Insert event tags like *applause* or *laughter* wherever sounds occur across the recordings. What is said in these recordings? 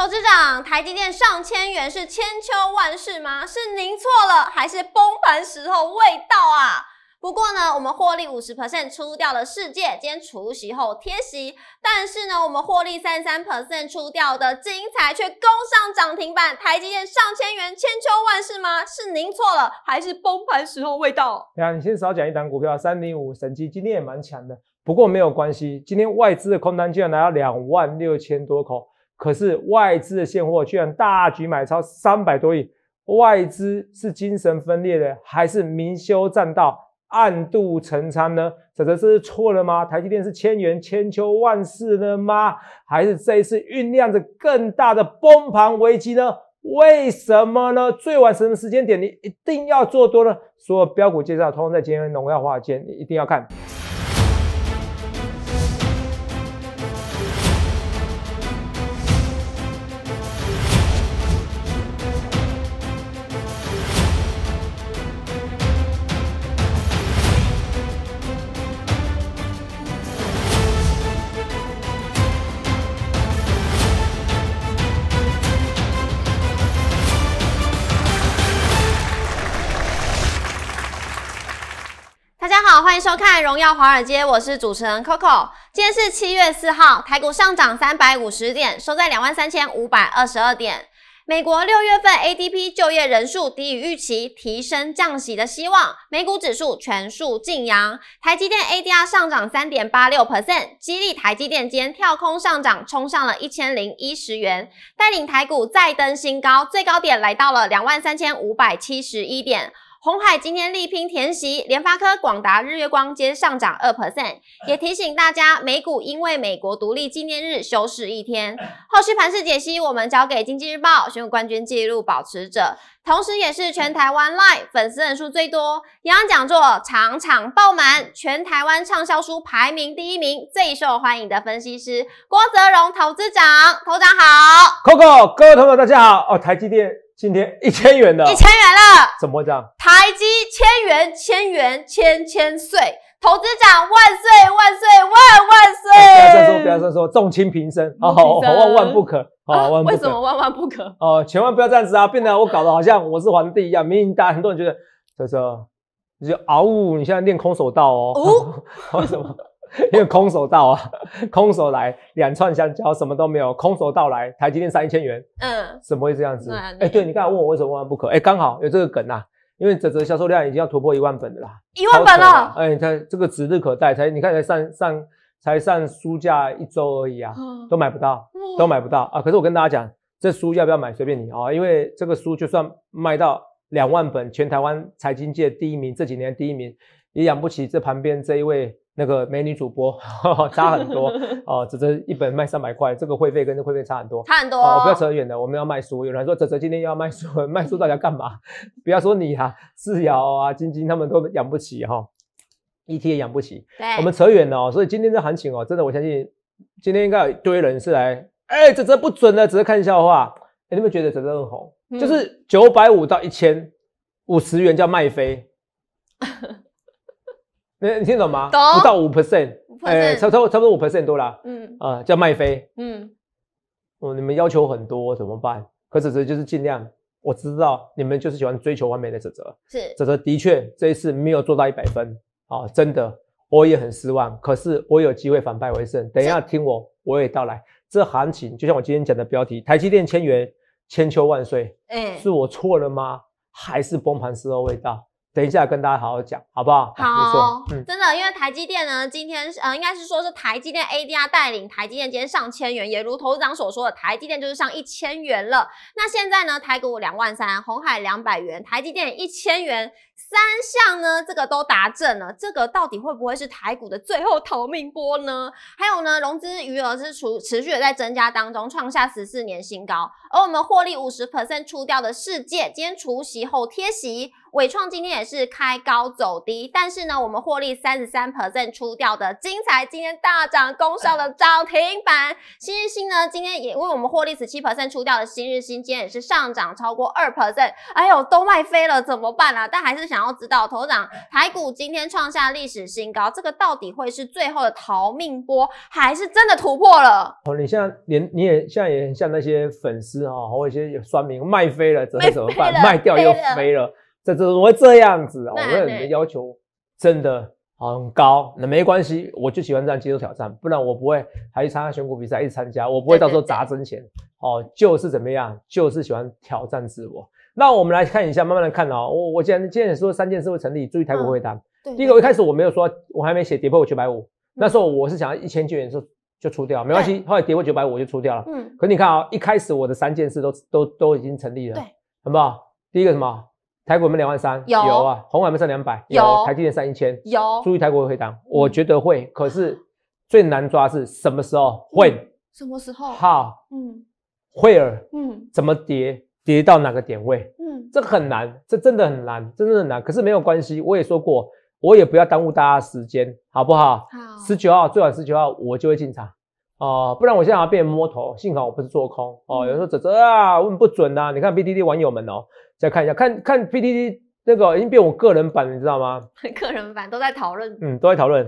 董事长，台积电上千元是千秋万世吗？是您错了，还是崩盘时候未到啊？不过呢，我们获利五十 percent 出掉了世界，今天除息后贴息。但是呢，我们获利三十三 percent 出掉的精彩却攻上涨停板。台积电上千元千秋万世吗？是您错了，还是崩盘时候未到？对你先少讲一档股票，三零五神机今天也蛮强的。不过没有关系，今天外资的空单竟然来了两万六千多口。可是外资的现货居然大举买超三百多亿，外资是精神分裂的，还是明修栈道暗度陈仓呢？走这是错了吗？台积电是千元千秋万世了吗？还是这一次酝酿着更大的崩盘危机呢？为什么呢？最晚什么时间点你一定要做多呢？所有标股介绍，通通在今天，农药化件你一定要看。收看《荣耀华尔街》，我是主持人 Coco。今天是七月四号，台股上涨三百五十点，收在两万三千五百二十二点。美国六月份 ADP 就业人数低于预期，提升降息的希望。美股指数全数晋扬，台积电 ADR 上涨三点八六 percent，激励台积电间跳空上涨，冲上了一千零一十元，带领台股再登新高，最高点来到了两万三千五百七十一点。红海今天力拼填席，联发科、广达、日月光皆上涨二 percent，也提醒大家，美股因为美国独立纪念日休市一天。后续盘市解析，我们交给《经济日报》选股冠军纪录保持者，同时也是全台湾 live 粉丝人数最多、演讲讲座场场爆满、全台湾畅销书排名第一名、最受欢迎的分析师郭泽荣投资长。投长好，Coco，各位朋友大家好。哦，台积电。今天一千元的，一千元了，怎么涨？台积千元，千元，千千岁，投资涨万岁，万岁，万万岁！不要再说，不要再说，众卿平生啊，好，万万不可，好，万为什么万万不可？哦，千万不要这样子啊，变得我搞得好像我是皇帝一样，明明大家很多人觉得，所以你就嗷呜，你现在练空手道哦？哦，*laughs* 为什么？*laughs* 因为空手道啊，*laughs* 空手来两串香蕉，什么都没有，空手道来台积电上一千元，嗯，怎么会这样子？哎，对你刚才问我为什么万万不可？哎，刚好有这个梗呐，因为这这销售量已经要突破一万本的啦，一万本了，哎，你看这个指日可待，才你看才上上才上书架一周而已啊，都买不到，都买不到啊！可是我跟大家讲，这书要不要买随便你啊，因为这个书就算卖到两万本，全台湾财经界第一名，这几年第一名也养不起这旁边这一位。那个美女主播 *laughs* 差很多 *laughs* 哦，哲哲一本卖三百块，这个会费跟这会费差很多，差很多。哦不要扯远了，我们要卖书。有人说哲哲今天要卖书，卖书大家干嘛？不要说你啊，志瑶啊、晶晶他们都养不起哈，，ET 也养不起。对，我们扯远了。所以今天这行情哦，真的我相信，今天应该有一堆人是来，哎，哲哲不准的，只是看笑话。哎，你们觉得哲哲红？就是九百五到一千五十元叫卖飞。*laughs* 你你听懂吗？懂不到五 percent，哎，差差差不多五 percent 多了。嗯啊，叫麦飞。嗯，哦，你们要求很多，怎么办？可子泽就是尽量。我知道你们就是喜欢追求完美的子泽。是子泽的确这一次没有做到一百分啊，真的我也很失望。可是我有机会反败为胜。等一下听我，我也到来。这行情就像我今天讲的标题，台积电千元千秋万岁。哎，是我错了吗？还是崩盘时候未到？等一下，跟大家好好讲，好不好？好，真的，因为台积电呢，今天呃，应该是说是台积电 ADR 带领台积电今天上千元，也如投资长所说的，台积电就是上一千元了。那现在呢，台股两万三，红海两百元，台积电一千元，三项呢，这个都达阵了。这个到底会不会是台股的最后逃命波呢？还有呢，融资余额是出持续的在增加当中，创下十四年新高，而我们获利五十 percent 出掉的世界，今天除息后贴息。伟创今天也是开高走低，但是呢，我们获利三十三 percent 出掉的精彩今天大涨，攻上了涨停板。新日新呢，今天也为我们获利十七 percent 出掉的新日新，今天也是上涨超过二 percent。哎呦，都卖飞了，怎么办啊？但还是想要知道，头涨台股今天创下历史新高，这个到底会是最后的逃命波，还是真的突破了？哦，你现在连你也现在也很像那些粉丝哈，或一些有酸民卖飞了，怎么怎么办？卖掉又飞了。这怎么会这样子啊？我的要求真的很高。那没关系，我就喜欢这样接受挑战，不然我不会还去参加选股比赛，直参加，我不会到时候砸真钱。哦，就是怎么样，就是喜欢挑战自我。那我们来看一下，慢慢的看哦。我我既然今天说三件事会成立，注意台股尾单。对。第一个，我开始我没有说，我还没写跌破九百五，那时候我是想要一千九元就就出掉，没关系。后来跌破九百五我就出掉了。嗯。可你看啊，一开始我的三件事都都都已经成立了。对。好不好？第一个什么？台股我们两万三，有啊；红海我们上两百，有；台积电上一千，有。注意，台股会档，我觉得会。可是最难抓是什么时候会？什么时候？好，嗯，会儿，嗯，怎么跌？跌到哪个点位？嗯，这很难，这真的很难，真的很难。可是没有关系，我也说过，我也不要耽误大家时间，好不好？好。十九号最晚十九号我就会进场哦，不然我现在要变摸头。幸好我不是做空哦。有人说泽泽啊，问不准呐？你看 BTD 网友们哦。再看一下，看看 P D D 那个已经变我个人版了，你知道吗？*laughs* 个人版都在讨论，嗯，都在讨论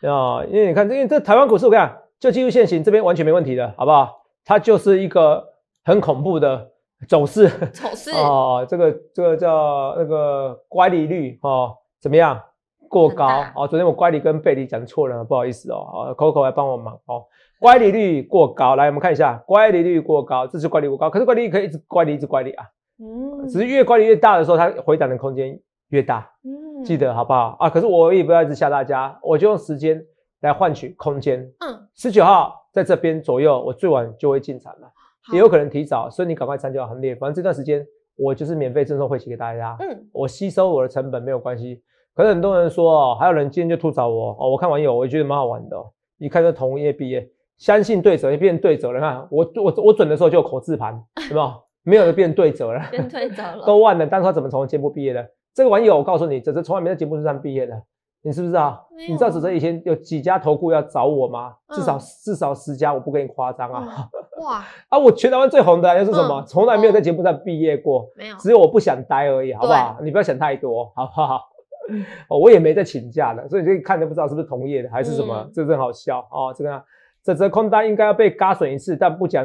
啊。因为你看，因为这台湾股市，我看就技术线行，这边完全没问题的，好不好？它就是一个很恐怖的走势，*laughs* 走势哦，这个这个叫那个乖离率哦，怎么样？过高啊！昨天我乖离跟贝离讲错了，不好意思哦。啊，Coco 来帮我忙哦。乖离率过高，来我们看一下，乖离率过高，这是乖离过高，可是乖离可以一直乖离，一直乖离啊。嗯，只是越管理越大的时候，它回档的空间越大。嗯，记得好不好啊？可是我也不要一直吓大家，我就用时间来换取空间。嗯，十九号在这边左右，我最晚就会进场了，也有可能提早。所以你赶快参加行列，反正这段时间我就是免费赠送会期给大家。嗯，我吸收我的成本没有关系。可是很多人说哦，还有人今天就吐槽我哦，我看网友我也觉得蛮好玩的。你看这同毕业，相信对折也变对折了。看我我我准的时候就有口字盘，有没有？没有的变对折了，*laughs* 变对折了，都忘了。但是他怎么从节目毕业的？这个网友，我告诉你，哲哲从来没在节目上毕业的。你知不知道？你知道哲哲以前有几家投顾要找我吗？至少至少十家，我不跟你夸张啊。哇！*laughs* 啊，我全台湾最红的又是什么？从来没有在节目上毕业过。没有。只有我不想待而已，好不好？你不要想太多，好不好？*laughs* 我也没在请假的，所以这个看都不知道是不是同业的，还是什么？这真好笑啊！这个子泽空单应该要被嘎损一次，但不讲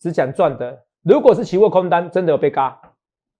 只讲赚的。如果是期货空单，真的有被割，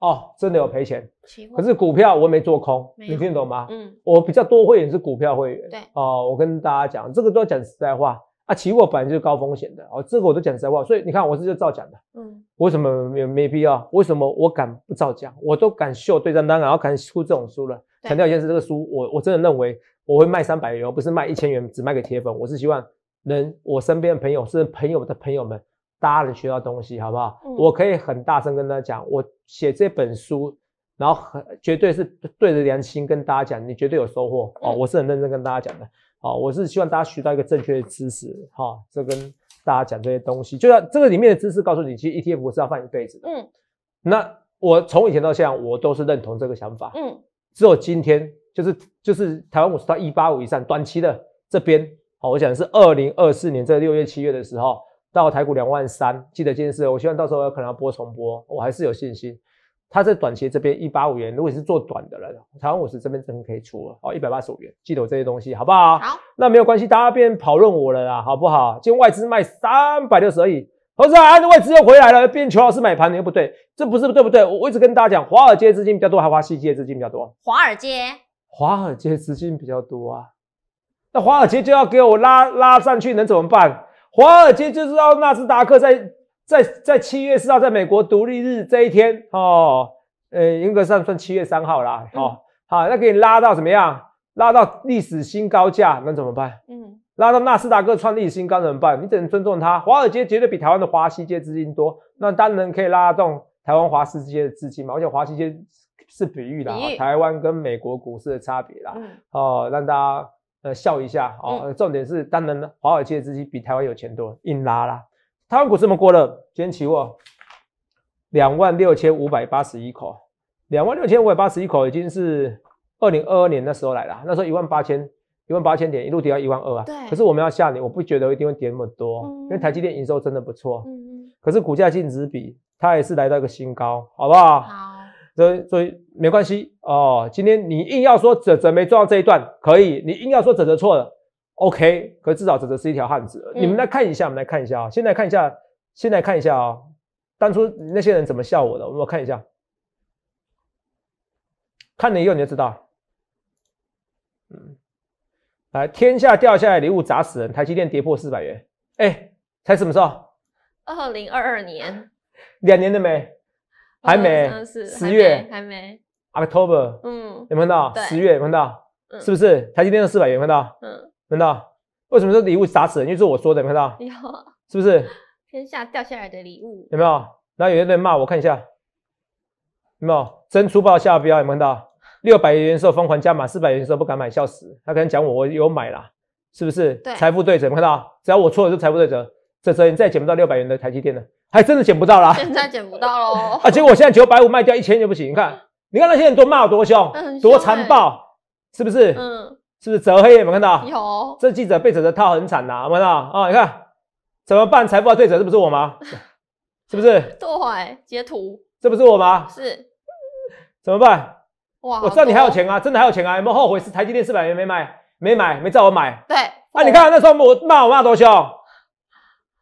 哦，真的有赔钱。可是股票我没做空，你听懂吗？嗯，我比较多会员是股票会员。对，哦，我跟大家讲，这个都要讲实在话啊，期货本来就是高风险的，哦，这个我都讲实在话，所以你看我是就照讲的，嗯，为什么没没必要？为什么我敢不造假？我都敢秀对账单，然后敢出这种书了。强调一件事，这个书我我真的认为我会卖三百元，而不是卖一千元，只卖给铁粉。我是希望能我身边的朋友是朋友的朋友们。大家能学到东西，好不好？我可以很大声跟大家讲，我写这本书，然后很绝对是对着良心跟大家讲，你绝对有收获哦。我是很认真跟大家讲的，好，我是希望大家学到一个正确的知识，哈，这跟大家讲这些东西，就要这个里面的知识告诉你，其实 ETF 是要放一辈子的。嗯，那我从以前到现在，我都是认同这个想法。嗯，只有今天，就是就是台湾股市到一八五以上，短期的这边，好，我想是二零二四年这六月、七月的时候。到台股两万三，记得这件事。我希望到时候可能要播重播，我还是有信心。它在短期这边一八五元，如果你是做短的了，台湾五十这边真的可以出哦，一百八十五元。记得我这些东西好不好？好，那没有关系，大家别讨论我了啦，好不好？今天外资卖三百六十亿，同时啊，外资又回来了，变邱老师买盘，你又不对，这不是对不对？我一直跟大家讲，华尔街资金比较多，还是华街资金比较多？华尔街，华尔街资金比较多啊，那华尔街就要给我拉拉上去，能怎么办？华尔街就知道纳斯达克在在在七月四号，在美国独立日这一天哦，呃，严格上算七月三号啦。哦，好，那给你拉到怎么样？拉到历史新高价，那怎么办？嗯，拉到纳斯达克创历史新高怎么办？你只能尊重它。华尔街绝对比台湾的华西街资金多，那当然可以拉动台湾华西街的资金嘛。而且华西街是比喻啦，台湾跟美国股市的差别啦。哦，让大家。呃，笑一下哦。重点是，当然了，华尔街资金比台湾有钱多，硬拉啦。台湾股怎么过了？今天起货两万六千五百八十一口，两万六千五百八十一口已经是二零二二年那时候来了，那时候一万八千，一万八千点一路跌到一万二啊。对。可是我们要下年，我不觉得一定会跌那么多，因为台积电营收真的不错。嗯。可是股价净值比，它也是来到一个新高，好不好？好。所以所以没关系哦。今天你硬要说整整没做到这一段，可以；你硬要说整的错了，OK。可至少整的是一条汉子。你们来看一下，我们来看一下啊。先来看一下，先来看一下啊。当初那些人怎么笑我的？我们看一下，看了以后你就知道。嗯，来，天下掉下来礼物砸死人，台积电跌破四百元。哎，才什么时候？二零二二年，两年了没？还没，十月还没。October，嗯，有没有看到？十月有没有看到？是不是？台积电的四百元有没有看到？嗯，看到。为什么这礼物砸死？因为是我说的，有没有？是不是？*laughs* 天下掉下来的礼物有没有？然后有人在骂我，看一下，没有，真粗暴下标。有没有看到？六百元的时候疯狂加码，四百元的时候不敢买，笑死。他可能讲我，我有买啦，是不是？对，财富对折，有没有看到？只要我错了，就财富对折。这这你再捡不到六百元的台积电了，还真的捡不到啦。现在捡不到喽。啊！结果我现在九百五卖掉一千就不行，你看，你看那些人多骂我多凶，多残暴，是不是？嗯，是不是折黑有没有看到？有，这记者被折的套很惨有看到吗？啊，你看怎么办？财富对折是不是我吗？*laughs* 是不是？对，截图，这不是我吗？是，怎么办？哇，我知道你还有钱啊，真的还有钱啊？有没有后悔？是台积电四百元没买，没买，没在我买。对，啊，你看那时候我骂我骂多凶。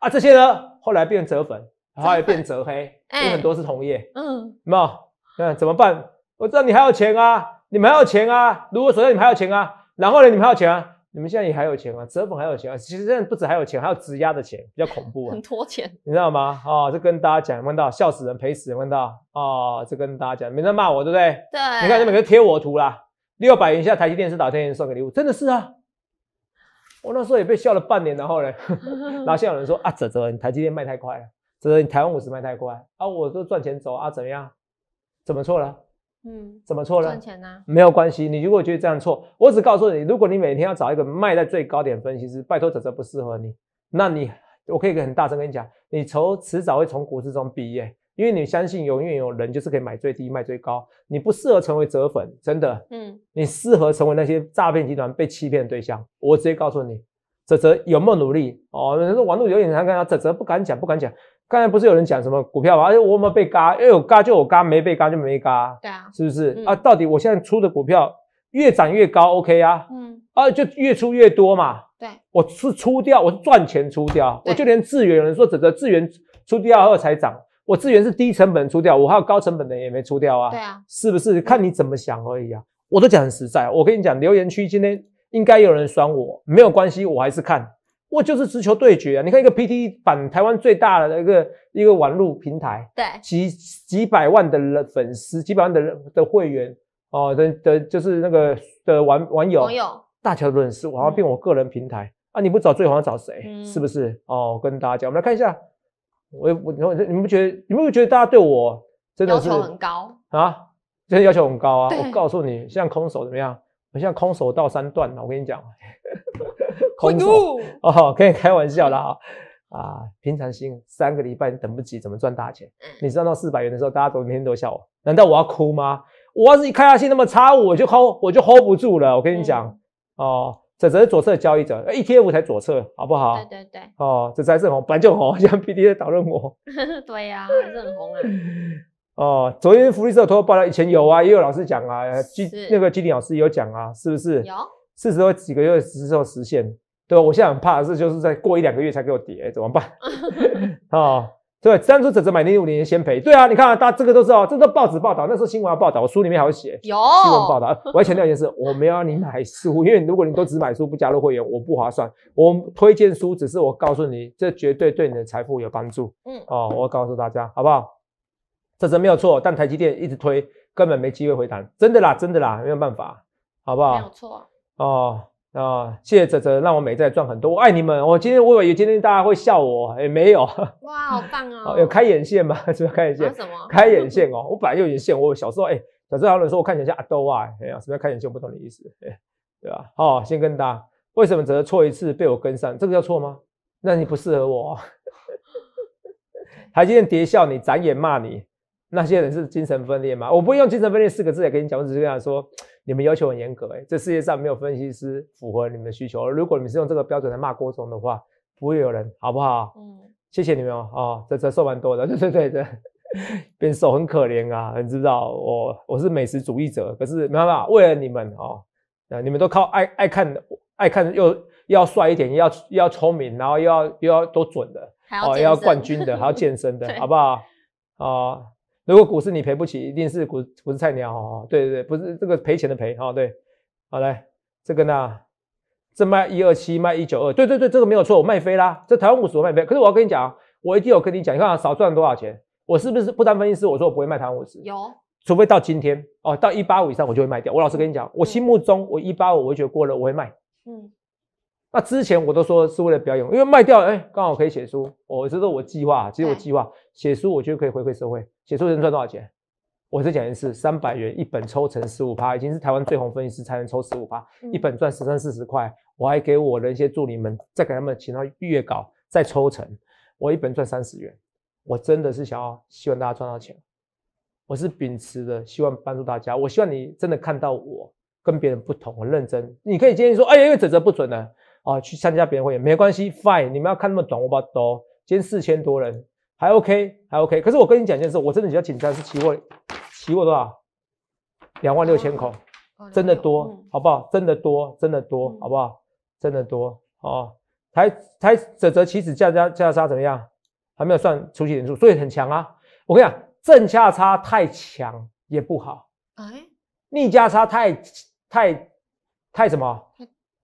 啊，这些呢，后来变折粉，后来变折黑，有很多是同业，嗯，没有，那怎么办？我知道你还有钱啊，你们还有钱啊，如果首先你们还有钱啊，然后呢，你们还有钱啊，你们现在也还有钱啊，折粉还有钱啊，其实现在不止还有钱，还有质押的钱，比较恐怖啊，很拖钱，你知道吗？啊，这跟大家讲，问到笑死人，赔死人，问到啊，这跟大家讲，没人骂我对不对？对，你看这每个贴我图啦，六百元以下台积电是打天送个礼物，真的是啊。我那时候也被笑了半年，然后嘞，*laughs* 然后现在有人说啊，泽泽，你台积电卖太快了，泽泽，你台湾五十卖太快啊，我就赚钱走啊，怎样？怎么错了？嗯，怎么错了？赚钱呢？没有关系，你如果觉得这样错，我只告诉你，如果你每天要找一个卖在最高点分析师，拜托泽泽不适合你，那你，我可以很大声跟你讲，你从迟早会从股市中毕业。因为你相信有，远有人就是可以买最低卖最高，你不适合成为折粉，真的，嗯，你适合成为那些诈骗集团被欺骗对象。我直接告诉你，泽泽有没有努力？哦，人说网络有点难看啊，泽泽不敢讲，不敢讲。刚才不是有人讲什么股票吗？而且我有没有被割？要有割就我割，没被割就没割。对啊，是不是啊？到底我现在出的股票越涨越高，OK 啊？嗯，啊，就越出越多嘛。对，我是出掉，我是赚钱出掉，我就连自源有人说泽泽自源出掉后才涨。我资源是低成本出掉，我还有高成本的也没出掉啊。对啊，是不是看你怎么想而已啊？我都讲很实在。我跟你讲，留言区今天应该有人酸我，没有关系，我还是看。我就是直球对决啊！你看一个 PT 版台湾最大的一个一个网络平台，对，几几百万的人粉丝，几百万的人的会员哦，的的就是那个的网网友，网友大条粉事，我要变我个人平台啊！你不找最好找谁？是不是？哦，我跟大家讲，我们来看一下。我我，你们你们不觉得？你们不觉得大家对我真的要求很高啊？真的要求很高啊！我告诉你，像空手怎么样？我像空手道三段了。我跟你讲，*laughs* 空手哦，可以开玩笑了啊！啊，平常心，三个礼拜等不及，怎么赚大钱？你赚到四百元的时候，大家都每天都笑我，难道我要哭吗？我要是一开下心，那么差，我就 hold 我就 hold 不住了。我跟你讲哦。这只是左侧交易者，ETF 才左侧，好不好？对对对。哦，这才是红，本来就红，像 p D 在导论火。*laughs* 对呀，还是很红啊。哦，昨天福利社托报爆以前有啊，也有老师讲啊，基那个基林老师有讲啊，是不是？有。四十多几个月之后实现，对吧？我现在很怕，是就是在过一两个月才给我跌，怎么办？啊。*laughs* *laughs* 对，当初只只买零五零年先赔。对啊，你看，啊，大这个都是哦，这都报纸报道，那时候新闻要报道，我书里面还会写。有新闻报道，*laughs* 我要强调一件事，我没有让你买书，因为如果你都只买书不加入会员，我不划算。我推荐书只是我告诉你，这绝对对你的财富有帮助。嗯，哦，我要告诉大家，好不好？这只没有错，但台积电一直推，根本没机会回弹。真的啦，真的啦，没有办法，好不好？没有错。哦。啊！谢谢哲哲，让我美债赚很多。我爱你们。我今天我以为今天大家会笑我，也没有。哇，好棒哦！有开眼线吗？*laughs* 不是开眼线？开眼线哦。我本来就有眼线。我小时候，哎，小时候有人说我看起来像阿斗啊。哎呀，什么开眼线？不懂的意思，对吧？哦，先跟大家，为什么哲错一次被我跟上？这个叫错吗？那你不适合我。*laughs* 台今天跌笑你，展眼骂你，那些人是精神分裂吗？我不会用精神分裂四个字来跟你讲，我只是跟他说。你们要求很严格哎，这世界上没有分析师符合你们的需求。如果你们是用这个标准来骂郭总的话，不会有人，好不好？嗯，谢谢你们哦，哦，这这瘦蛮多的，对对对对，*laughs* 变瘦很可怜啊，你知道我我是美食主义者，可是没办法，为了你们哦，那你们都靠爱爱看爱看又又要帅一点，要要聪明，然后又要又要都准的，哦，要冠军的，还要健身的，*laughs* 好不好？哦，如果股市你赔不起，一定是股股市菜鸟啊！对对对，不是这个赔钱的赔啊！对，好来这个呢，这卖一二七，卖一九二，对对对，这个没有错，我卖飞啦！这台湾股市我卖飞，可是我要跟你讲，我一定有跟你讲，你看少赚多少钱，我是不是不当分析师？我说我不会卖台湾股市，有，除非到今天哦，到一八五以上我就会卖掉。我老实跟你讲，我心目中我一八五，我觉得过了，我会卖。嗯。那之前我都说是为了表演，因为卖掉哎，刚好可以写书。我这是我计划，其实我计划写书，我觉得可以回馈社会。写书能赚多少钱？我再讲一次，三百元一本，抽成十五趴，已经是台湾最红分析师才能抽十五趴，一本赚十三四十块。我还给我的一些助理们，再给他们请到月稿，再抽成，我一本赚三十元。我真的是想要希望大家赚到钱，我是秉持的希望帮助大家。我希望你真的看到我跟别人不同，我认真。你可以建天说，哎呀，因为准则不准了。啊，去参加别人会员没关系，fine。你们要看那么短，我它抖。今天四千多人，还 OK，还 OK。可是我跟你讲一件事，我真的比较紧张，是期货，期货多少？两万六千口，真的多，好不好？真的多，真的多，好不好？真的多，哦。才才，这这期指价价价差怎么样？还没有算初期点数，所以很强啊。我跟你讲，正价差太强也不好，哎，逆价差太太太什么？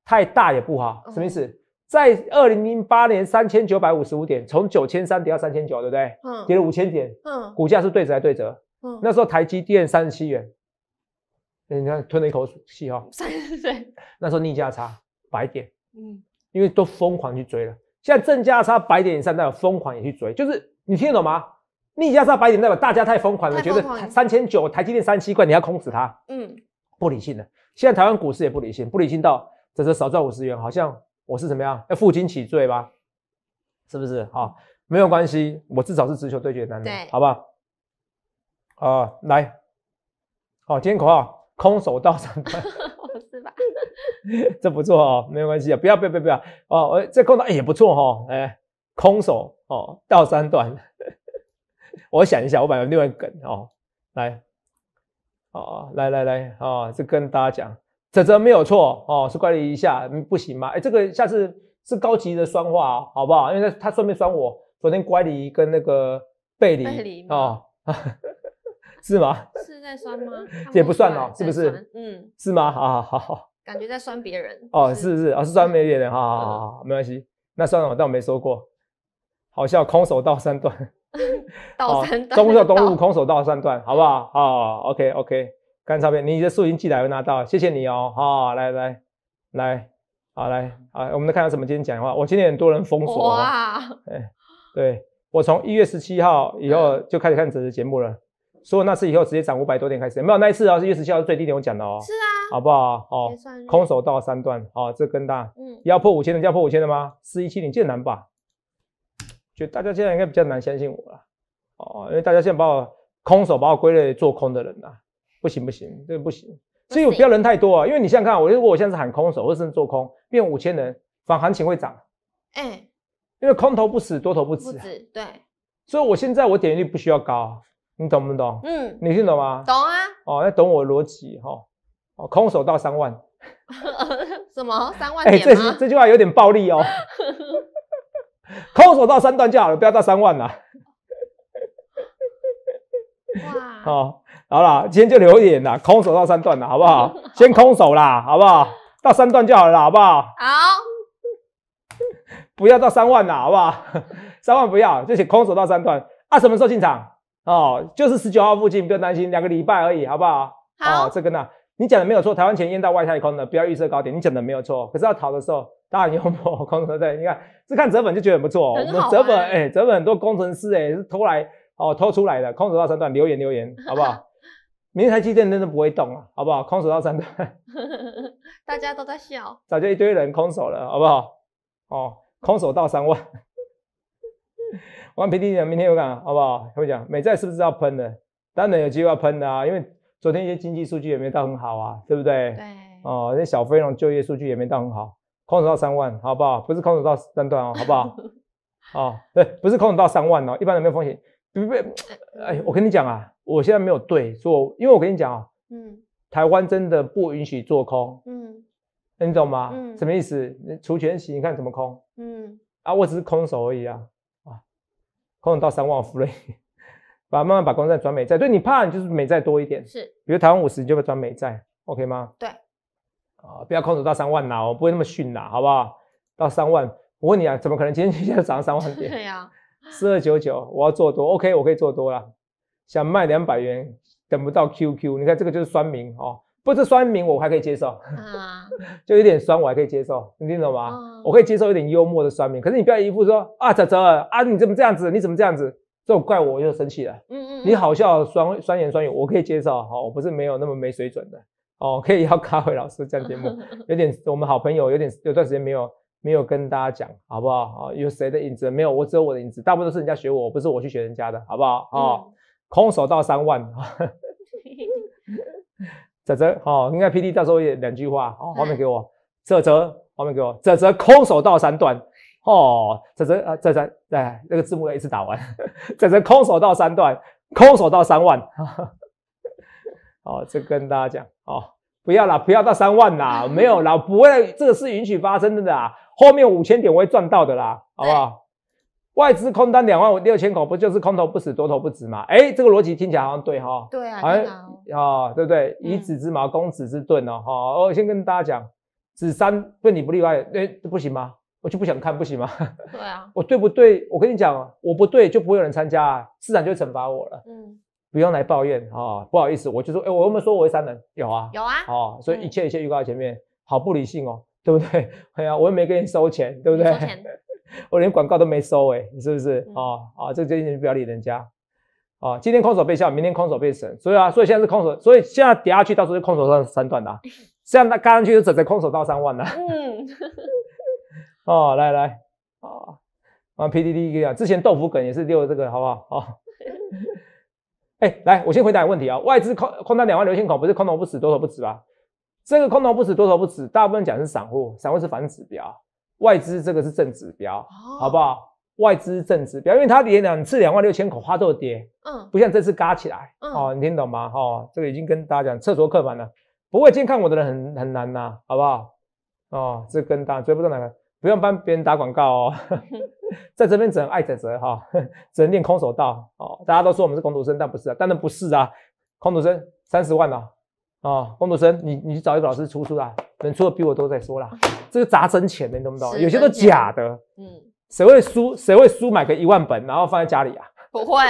太大也不好，什么意思？在二零零八年三千九百五十五点，从九千三跌到三千九，对不对？嗯。跌了五千点，嗯。股价是对折，对折，嗯。那时候台积电三十七元，你看吞了一口气哈。三对岁，那时候逆价差百点，嗯。因为都疯狂去追了，现在正价差百点以上，代表疯狂也去追，就是你听得懂吗？逆价差百点代表大家太疯狂了，觉得三千九台积电三七块，你要空死它，嗯。不理性的，现在台湾股市也不理性，不理性到。这次少赚五十元，好像我是怎么样要负荆请罪吧？是不是？好，没有关系，我至少是直球对决男的，好不好？啊，来，好，今天口号，空手道三段，*laughs* 是吧？*laughs* 这不错哦，没有关系啊，不要，不要，不要，哦，这空手也不错哈，哎，空手哦，倒三段，*laughs* 我想一下，我把有另外梗哦，来，哦，来来来，哦，这跟大家讲。泽泽没有错哦，是乖了一下，不行吗？哎，这个下次是高级的酸话，好不好？因为他他顺便酸我，昨天乖离跟那个背离哦，*laughs* 是吗？是在酸吗？*laughs* 也不算哦，是不是？嗯，是吗？好好好好，感觉在酸别人哦，是是啊，是酸别人，好好好好，没关系，那算了，我倒没说过，好像空手道三段，*laughs* 道三段，中日东路空手道三段，好不好？啊，OK OK。看照片，你的已经寄来了，拿到？谢谢你哦。好，来来来，好来啊！我们来看到什么？今天讲话，我今天很多人封锁。哇！哎，对，我从一月十七号以后就开始看这节目了，所以那次以后直接涨五百多点开始。没有那一次啊，是一月十七号最低点我讲的哦。是啊，好不好？哦，空手道三段啊，这更大。嗯。要破五千的，要破五千的吗？四一七零，这难吧？就大家现在应该比较难相信我了哦，因为大家现在把我空手把我归类做空的人啊。不行不行，这个不行，所以我不要人太多啊，因为你想想看，我如果我现在是喊空手，或是做空，变五千人，反行情会涨，哎，因为空头不死，多头不止，对，所以我现在我点击率不需要高，你懂不懂？嗯，你听懂吗？懂啊，哦，那懂我逻辑哈，哦，空手到三万，*laughs* 什么三万点吗？这这句话有点暴力哦，*laughs* 空手到三段就好了，不要到三万了。哇，好。好了，今天就留点啦，空手到三段啦，好不好？*laughs* 先空手啦，好不好？到三段就好了，好不好？好，不要到三万啦，好不好？*laughs* 三万不要，就写空手到三段。啊，什么时候进场？哦，就是十九号附近，不用担心，两个礼拜而已，好不好？好，这个呢，你讲的没有错，台湾前淹到外太空了，不要预设高点，你讲的没有错。可是要逃的时候，当然有我，*laughs* 空手对你看，只看折本就觉得很不错，我们折本哎，折本很多工程师哎是偷来哦偷出来的，空手到三段留言留言，好不好？明天基电真的不会动了，好不好？空手到三万，*laughs* 大家都在笑，早就一堆人空手了，好不好？哦，空手到三万，我跟平弟讲，明天有讲好不好？他会讲美债是不是要喷的？当然有机会要喷的啊，因为昨天一些经济数据也没到很好啊，对不对？对。哦，那小非农就业数据也没到很好，空手到三万，好不好？不是空手到三段哦，好不好？*laughs* 哦，对，不是空手到三万哦，一般都没有风险。别哎，我跟你讲啊，我现在没有对做，因为我跟你讲啊，嗯，台湾真的不允许做空，嗯，你懂吗？嗯，什么意思？除权息，你看怎么空？嗯，啊，我只是空手而已啊，啊，空到三万福瑞，把慢慢把公债转美债，对，你怕你就是美债多一点，是，比如台湾五十，你就会转美债，OK 吗？对，啊，不要空手到三万呐，我不会那么逊呐，好不好？到三万，我问你啊，怎么可能今天一 *laughs* 下涨三万点？对呀，四二九九，我要做多，OK，我可以做多了。想卖两百元，等不到 QQ，你看这个就是酸民哦。不是酸民，我还可以接受，*laughs* 就有点酸，我还可以接受。你听懂吗？我可以接受有点幽默的酸民，可是你不要一副说啊，泽泽啊，你怎么这样子？你怎么这样子？这种怪我我就生气了。嗯嗯。你好笑，酸酸言酸语，我可以接受。好，我不是没有那么没水准的。哦，可以邀 *laughs* 卡伟老师样节目，*laughs* 有点我们好朋友，有点有段时间没有。没有跟大家讲，好不好？啊，有谁的影子没有？我只有我的影子，大部分都是人家学我，不是我去学人家的，好不好？啊，空手到三万，*laughs* 泽泽，哦，应该 P D 到时候也两句话，好，画面给我，泽泽，画面给我，泽泽，空手到三段，哦，泽泽啊，泽泽，对，那个字幕要一次打完，*laughs* 泽泽，空手到三段，空手到三万，好，再跟大家讲，哦，不要啦，不要到三万啦，没有啦，不会，这个是允许发生的啦。后面五千点我会赚到的啦，好不好？外资空单两万五、六千口，不就是空头不死，多头不止嘛？哎，这个逻辑听起来好像对哈？对啊，好像啊，对不对？以子之矛攻子之盾哦，哈！我先跟大家讲，子三对你不例外，哎，不行吗？我就不想看，不行吗？对啊，*laughs* 我对不对？我跟你讲，我不对就不会有人参加，市场就惩罚我了。嗯，不用来抱怨啊，不好意思，我就说，哎，我有没有说我是三人？有啊，有啊，哦，所以一切一切预告在前面，好不理性哦。对不对？哎呀，我又没给你收钱，对不对？*laughs* 我连广告都没收哎，是不是？啊啊，这这你不要理人家。啊，今天空手被笑，明天空手被神，所以啊，所以现在是空手，所以现在跌下去到时候就空手上三段的，这样它干上去就整在空手到三万了。嗯，哦，来来，啊，啊，PDD 一讲，之前豆腐梗也是六这个，好不好？好。*laughs* 哎，来，我先回答你问题啊，外资空空单两万，流星口不是空头不死，多头不止吧？这个空头不止，多头不止，大部分讲是散户，散户是反指标，外资这个是正指标，好不好？外资正指标，因为它连两次两万六千口花都跌，嗯，不像这次嘎起来，嗯，哦，你听懂吗？哈，这个已经跟大家讲厕所客板了，不会进看我的人很很难呐，好不好？哦，这跟大家绝不是道哪个，不用帮别人打广告哦，*laughs* 在这边只能爱着着哈，只能练空手道，哦，大家都说我们是空头生，但不是啊，当然不是啊，空头生三十万呢。哦，方土生，你你去找一个老师出出来，能出的比我多，再说啦。这个砸真钱的，你懂不懂？有些都假的，嗯，谁会输？谁会输？买个一万本，然后放在家里啊？不会，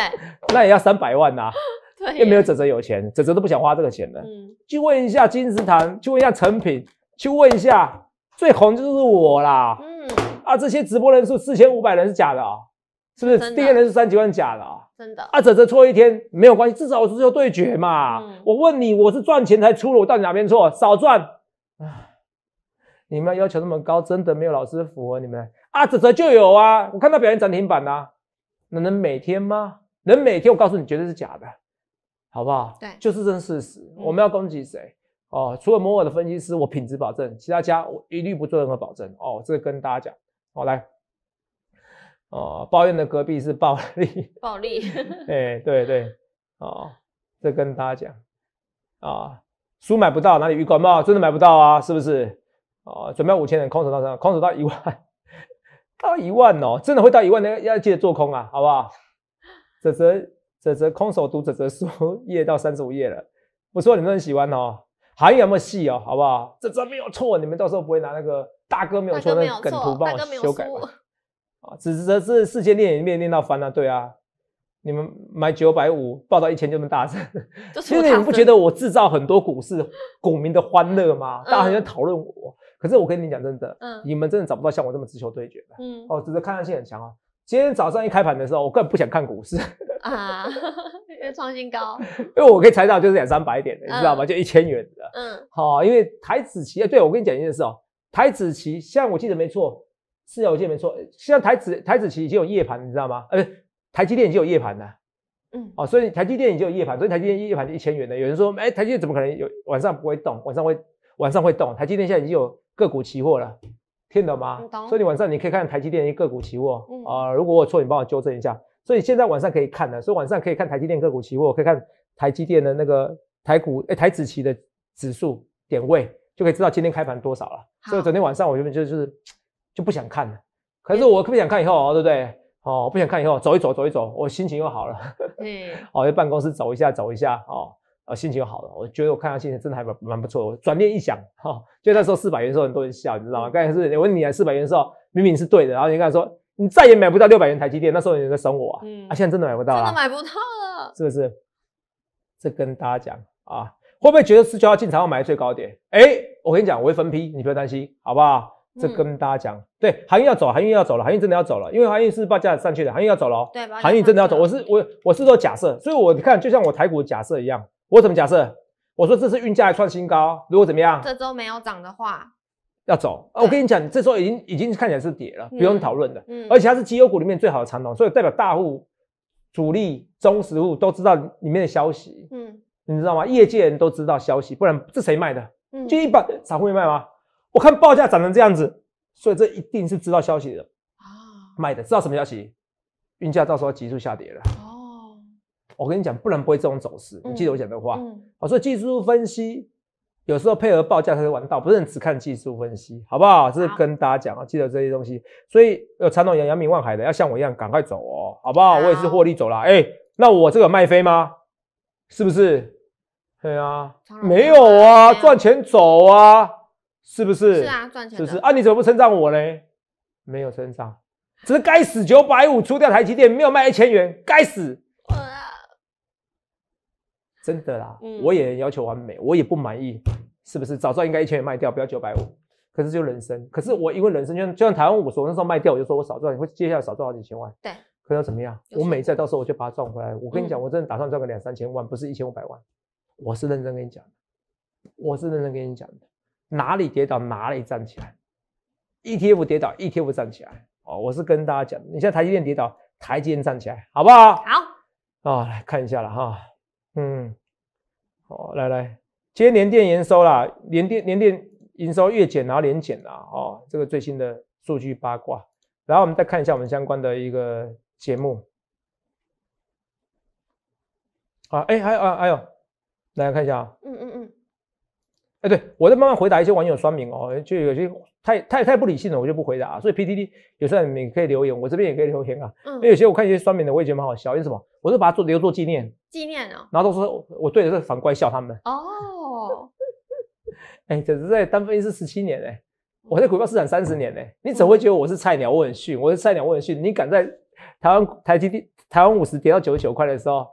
那也要三百万呐，*laughs* 对，又没有泽泽有钱，泽泽都不想花这个钱的，嗯，去问一下金石堂，去问一下成品，去问一下，最红就是我啦，嗯，啊，这些直播人数四千五百人是假的啊。是不是第二天是三几万假的啊？真的啊，只只错一天没有关系，至少我是做对决嘛。我问你，我是赚钱才出了，我到底哪边错？少赚啊！你们要求那么高，真的没有老师符合你们啊？只只就有啊，我看到表演涨停板那能每天吗？能每天？我告诉你，绝对是假的，好不好？对，就是真事实。我们要攻击谁？哦，除了某某的分析师，我品质保证，其他家我一律不做任何保证哦。这个跟大家讲，好来。哦，抱怨的隔壁是暴力，暴力，*laughs* 哎，对对，哦，再跟大家讲，啊，书买不到哪里预告嘛，真的买不到啊，是不是？哦，准备五千人空手到上，空手到一万，到一万哦，真的会到一万的要得做空啊，好不好？泽泽，泽泽，空手读泽泽书，页到三十五页了，我说你们很喜欢哦，还没有戏哦，好不好？泽泽没有错，你们到时候不会拿那个大哥没有错的梗图帮我修改。只是这世间练一练，练到翻了。对啊，你们买九百五，报到一千，就能大声，*laughs* 因为你不觉得我制造很多股市股民的欢乐吗？大家在讨论我，可是我跟你讲真的，嗯，你们真的找不到像我这么直球对决的，嗯，哦，只是看涨性很强啊。今天早上一开盘的时候，我根本不想看股市啊，*laughs* 因为创新高，因为我可以猜到就是两三百点的，你知道吗？就一千元的，嗯，好，因为台子棋对我跟你讲一件事哦，台子现在我记得没错。四我今线没错，像台子台子期已经有夜盘，你知道吗？呃，台积电已经有夜盘了。嗯，哦，所以台积电已经有夜盘，所以台积电夜盘就一千元的。有人说，哎，台积电怎么可能有晚上不会动？晚上会晚上会动？台积电现在已经有个股期货了，听懂吗？懂。所以你晚上你可以看台积电的个股期货。啊，如果我错，你帮我纠正一下。所以现在晚上可以看的，所以晚上可以看台积电个股期货，可以看台积电的那个台股，哎，台子期的指数点位就可以知道今天开盘多少了。所以昨天晚上我原本就是。就不想看了，可是我不想看以后哦，对不对？哦，不想看以后，走一走，走一走，我心情又好了。嗯，*laughs* 哦，在办公室走一下，走一下，哦，啊，心情又好了。我觉得我看他心情真的还蛮蛮不错。我转念一想，哈，*laughs* 就那时候四百元的时候，很多人笑，你知道吗？刚开始我问你啊，四百元的时候明明是对的，然后你刚才说你再也买不到六百元台积电，那时候有人在损我啊，啊，现在真的买不到，真的买不到了，是不是？这跟大家讲啊，会不会觉得四九要进场要买最高点？哎，我跟你讲，我会分批，你不要担心，好不好？这跟大家讲，对，航运要走，航运要走了，航运真的要走了，因为航运是报价上去的，航运要走了，对，航运真的要走。我是我我是做假设，所以我看就像我台股的假设一样，我怎么假设？我说这次运价创新高，如果怎么样？这周没有涨的话，要走啊！我跟你讲，这周已经已经看起来是跌了，不用讨论的，嗯，而且它是绩优股里面最好的长龙，所以代表大户、主力、中实户都知道里面的消息，嗯，你知道吗？业界人都知道消息，不然这谁卖的？嗯，就一般散户会卖吗？我看报价涨成这样子，所以这一定是知道消息的啊，卖的知道什么消息？运价到时候急速下跌了哦。我跟你讲，不然不会这种走势。你记得我讲的话，嗯。好，所以技术分析有时候配合报价才是玩到，不是只看技术分析，好不好？这是跟大家讲啊，记得这些东西。所以有传统阳阳明望海的，要像我一样赶快走哦，好不好？我也是获利走了。哎，那我这个卖飞吗？是不是？对啊，没有啊，赚钱走啊。是不是？是啊，赚钱。是不是？啊，你怎么不称赞我呢？没有称赞，只是该死，九百五除掉台积电没有卖一千元，该死。真的啦，嗯，我也要求完美，我也不满意，是不是？早知道应该一千元卖掉，不要九百五。可是就人生，可是我因为人生，就像就像台湾我说那时候卖掉，我就说我少赚，你会接下来少赚好几千万。对，可能怎么样？我每一次到时候我就把它赚回来。我跟你讲，我真的打算赚个两三千万，不是一千五百万。我是认真跟你讲，我是认真跟你讲的。哪里跌倒哪里站起来，ETF 跌倒 ETF 站起来哦，我是跟大家讲，你像台积电跌倒台积电站起来，好不好？好啊，来看一下了哈，嗯，好来来，今天联电营收啦，联电联电营收月减然后年减啦，哦，这个最新的数据八卦，然后我们再看一下我们相关的一个节目啊，哎还有啊还有，来看一下啊，嗯嗯嗯。对，我在慢慢回答一些网友酸民哦，就有些太太太不理性了，我就不回答。所以 PTD 有时候你可以留言，我这边也可以留言啊。嗯。因为有些我看一些酸民的，我也觉得蛮好笑。因为什么？我就把它做留作纪念。纪念哦。然后都说我对的是反怪笑他们。哦。*laughs* 哎，这是在单飞是十七年嘞，我在股票市场三十年嘞。你怎会觉得我是菜鸟？我很逊，我是菜鸟，我很逊。你敢在台湾台积电台湾五十跌到九十九块的时候？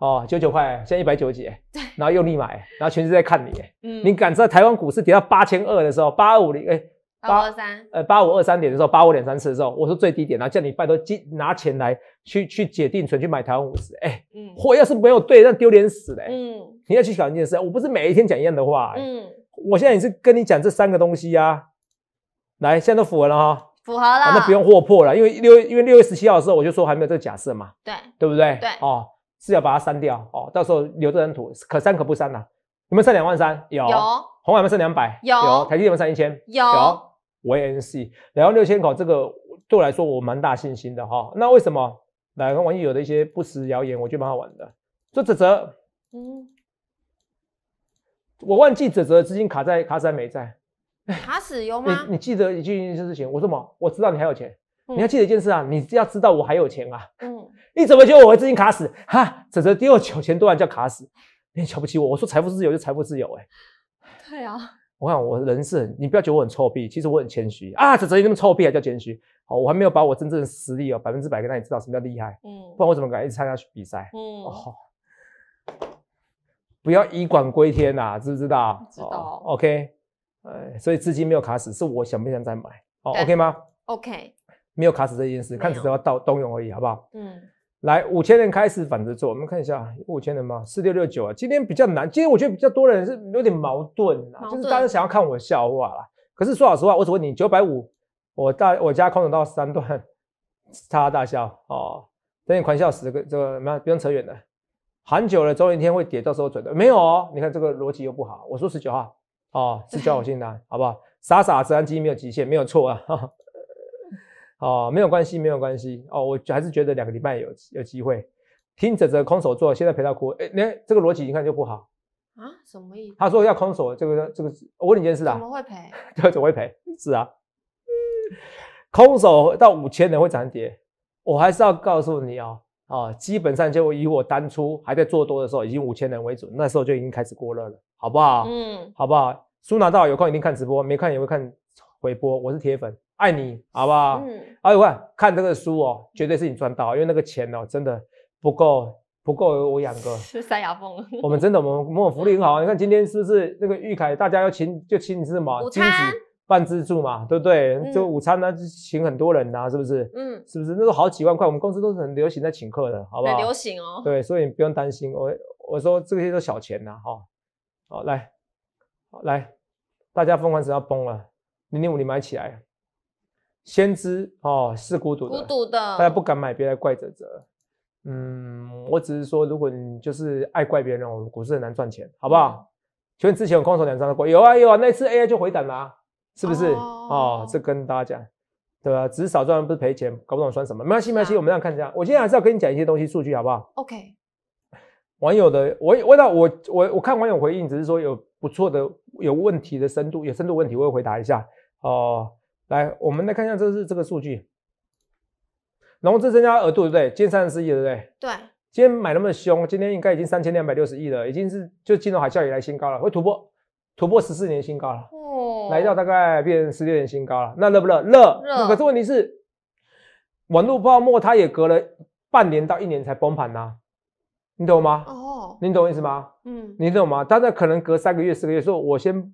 哦，九九块，现在一百九几，对，然后用力买，然后全是在看你，嗯，你敢在台湾股市跌到八千二的时候，八二五零，哎，八二三，呃，八五二三点的时候，八五点三次的时候，我说最低点，然后叫你拜托进拿钱来去去解定存去买台湾股市，哎，嗯，要是没有对，那丢脸死嘞，嗯，你要去想一件事，我不是每一天讲一样的话，嗯，我现在也是跟你讲这三个东西呀，来，现在都符合了哈，符合了，那不用货破了，因为六因为六月十七号的时候我就说还没有这个假设嘛，对，对不对？对，哦。是要把它删掉哦，到时候留这张图可删可不删呐、有没有剩两万三？有。红海没剩两百？有。台积电没剩一千？有。YNC 两万六千股，这个对我来说我蛮大信心的哈。那为什么？两万万一有的一些不实谣言，我觉得蛮好玩的。说泽泽，嗯，我忘记泽哲资金卡在卡在没在？卡死有吗？你记得你最一句事情？我说嘛，我知道你还有钱。你要记得一件事啊，你要知道我还有钱啊。嗯，你怎么觉得我会资金卡死？哈，怎则九钱多还叫卡死？你瞧不起我，我说财富自由就财富自由哎。对啊。我看我人是，你不要觉得我很臭屁，其实我很谦虚啊。怎泽你那么臭屁还叫谦虚？哦，我还没有把我真正的实力哦，百分之百大你知道什么叫厉害。嗯。不然我怎么敢一直参加去比赛？嗯。哦。不要以管归天呐，知不知道？知道。OK。呃、所以资金没有卡死，是我想不想再买？哦，OK 吗？OK。没有卡死这件事，看死都要到冬泳而已，好不好？嗯，来五千人开始反着做，我们看一下五千人吗？四六六九啊，今天比较难，今天我觉得比较多人是有点矛盾啊，就是大家想要看我笑话啦。可是说老实话，我只问你九百五，我大我家空头到三段，哈 *laughs* 哈大笑哦，等你狂笑十个这个什不用扯远了，喊久了周有一天会跌，到时候准的没有哦？你看这个逻辑又不好。我说十九号哦，是叫我姓男，好不好？傻傻自然机没有极限，没有错啊。哦，没有关系，没有关系哦，我还是觉得两个礼拜有有机会。听着着空手做，现在陪他哭，哎，连这个逻辑一看就不好啊，什么意思？他说要空手，这个这个，我问你件事啊，怎么会赔？*laughs* 对，怎么会赔？是啊，空手到五千人会涨跌，我还是要告诉你哦，哦，基本上就以我当初还在做多的时候，已经五千人为主，那时候就已经开始过热了，好不好？嗯，好不好？书拿到有空一定看直播，没看也会看回播，我是铁粉。爱你好不好？嗯，哎，我看看这个书哦，绝对是你赚到，因为那个钱哦，真的不够，不够我养个。*laughs* 是塞牙缝。*laughs* 我们真的，我们我们福利很好。你看今天是不是那个玉凯，大家要请就请你什么？金子半资助嘛，对不对？就午餐呢，请很多人呐，是不是？嗯，是不是？那都好几万块，我们公司都是很流行在请客的，好不好？流行哦。对，所以你不用担心。我我说这些都小钱呐，好，好来，来大家疯狂只要崩了，零点五你买起来。先知哦，是孤独的，孤独的，大家不敢买，别来怪泽泽。嗯，我只是说，如果你就是爱怪别人，我们股市很难赚钱，好不好？请问之前有空手两张的股有啊有啊，那次 AI 就回档啦，是不是？哦，这跟大家讲，对吧？只是少赚，不是赔钱，搞不懂算什么。没关系，没关系，我们这样看一下。我现在还是要跟你讲一些东西，数据好不好？OK。网友的，我我到我我我看网友回应，只是说有不错的，有问题的深度，有深度问题，我会回答一下哦。来，我们再看一下，这是这个数据，融资增加额度，对不对？天三十四亿，对不对？对。今天买那么凶，今天应该已经三千两百六十亿了，已经是就金融海啸以来新高了，会突破突破十四年新高了，哦，来到大概变十六年新高了，那热不热？热。热。可是问题是，网络泡沫它也隔了半年到一年才崩盘呐，你懂吗？哦。你懂我意思吗？嗯。你懂吗？大家可能隔三个月、四个月说，我先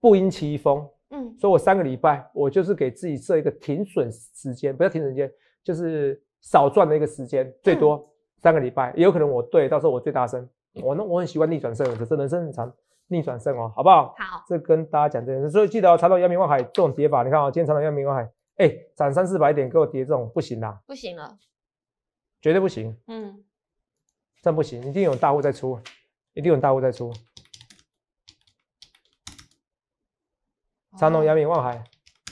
不因其风。嗯，所以我三个礼拜，我就是给自己设一个停损时间，不要停损间，就是少赚的一个时间，最多三个礼拜，也有可能我对，到时候我最大声，我那我很喜欢逆转胜，可是人生很长，逆转胜哦，好不好？好，这跟大家讲这件事，所以记得哦，查到阳明望海这种叠法，你看哦，今天查到阳明望海，哎，涨三四百点给我叠这种不行啦，不行了，绝对不行，嗯，真不行，一定有大户在出，一定有大户在出。山东、阳明、望海，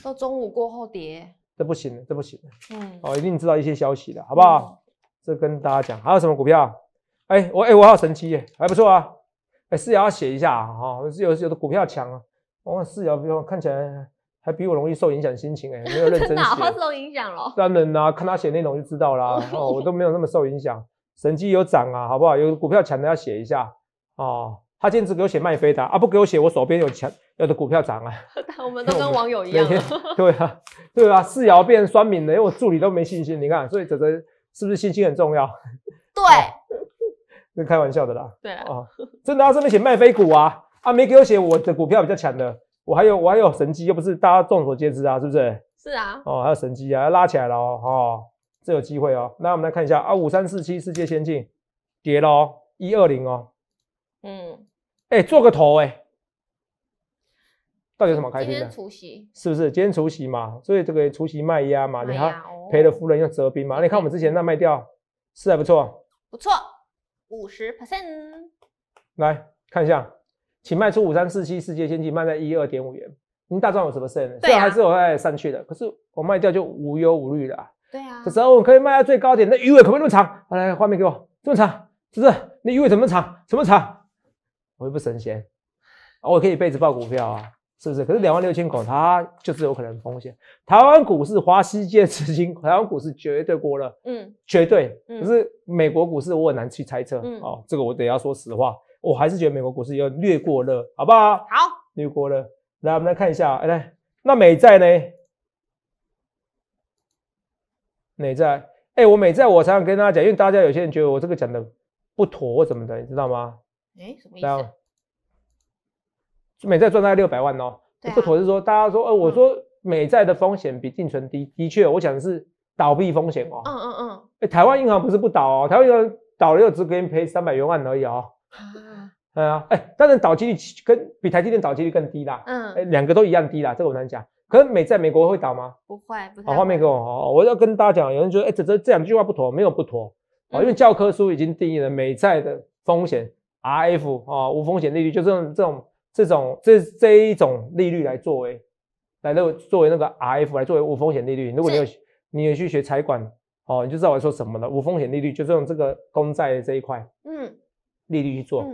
都中午过后跌，这不行，这不行。嗯，哦，一定知道一些消息的，好不好？这跟大家讲，还有什么股票？哎，我哎，我有神奇耶，还不错啊。哎，四瑶要写一下哈，有有的股票强啊。我四瑶比我看起来还比我容易受影响心情哎，*laughs* 没有认真写，好受影响了。当然啦，看他写内容就知道啦。*laughs* 哦，我都没有那么受影响，神奇有涨啊，好不好？有股票强的要写一下哦。他坚持给我写卖飞的，而不给我写我手边有钱有的股票涨啊。*laughs* 我们都跟网友一样，*laughs* 对啊，对吧？四爻变酸敏了，因我助理都没信心。你看，所以哲哲是不是信心很重要？对，是 *laughs* 开玩笑的啦。对啊，真的要上面写卖飞股啊？啊，没给我写我的股票比较强的，我还有我还有神机，又不是大家众所皆知啊，是不是？是啊。哦，还有神机啊，要拉起来了哦，哦，这有机会哦。那我们来看一下啊，五三四七世界先进跌了哦，一二零哦，嗯。哎，做个头哎，到底什么开心的？是不是今天除夕嘛？所以这个除夕卖压嘛，你看赔了夫人又折兵嘛。你看我们之前那卖掉是还不错，不错，五十 percent。来看一下，请卖出五三四七，世界先进卖在一二点五元。您大赚有什么事？对然还是我来上去了。可是我卖掉就无忧无虑了。对啊，这时候我可以卖到最高点。那鱼尾可不那么长，把来画面给我，这么长，是不是？那鱼尾怎么长？怎么长？回不神仙，我可以一辈子抱股票啊，是不是？可是两万六千股，它就是有可能风险。台湾股市华西街资金，台湾股市绝对过热，嗯，绝对。可是美国股市我很难去猜测，嗯，哦，这个我得要说实话，我还是觉得美国股市要略过热，好不好？好，略过热。来，我们来看一下，来，那美债呢？美债，哎，我美债，我常常跟大家讲，因为大家有些人觉得我这个讲的不妥或怎么的，你知道吗？哎，什么意思？美债赚大概六百万哦，不妥是说大家说，呃，我说美债的风险比定存低，的确，我讲的是倒闭风险哦。嗯嗯嗯。哎，台湾银行不是不倒哦，台湾银行倒了又只给你赔三百元万而已哦。啊。对啊，哎，但是倒机率跟比台积电倒机率更低啦。嗯。哎，两个都一样低啦，这个我难讲。可是美债美国会倒吗？不会。好，画面给我。好，我要跟大家讲，有人觉得，哎，这这这两句话不妥，没有不妥。啊，因为教科书已经定义了美债的风险。R F 啊，无风险利率就是用这种、这种、这这一种利率来作为、来那个作为那个 R F 来作为无风险利率。如果你有，你有去学财管，哦，你就知道我说什么了。无风险利率就是用这个公债这一块，嗯，利率去做。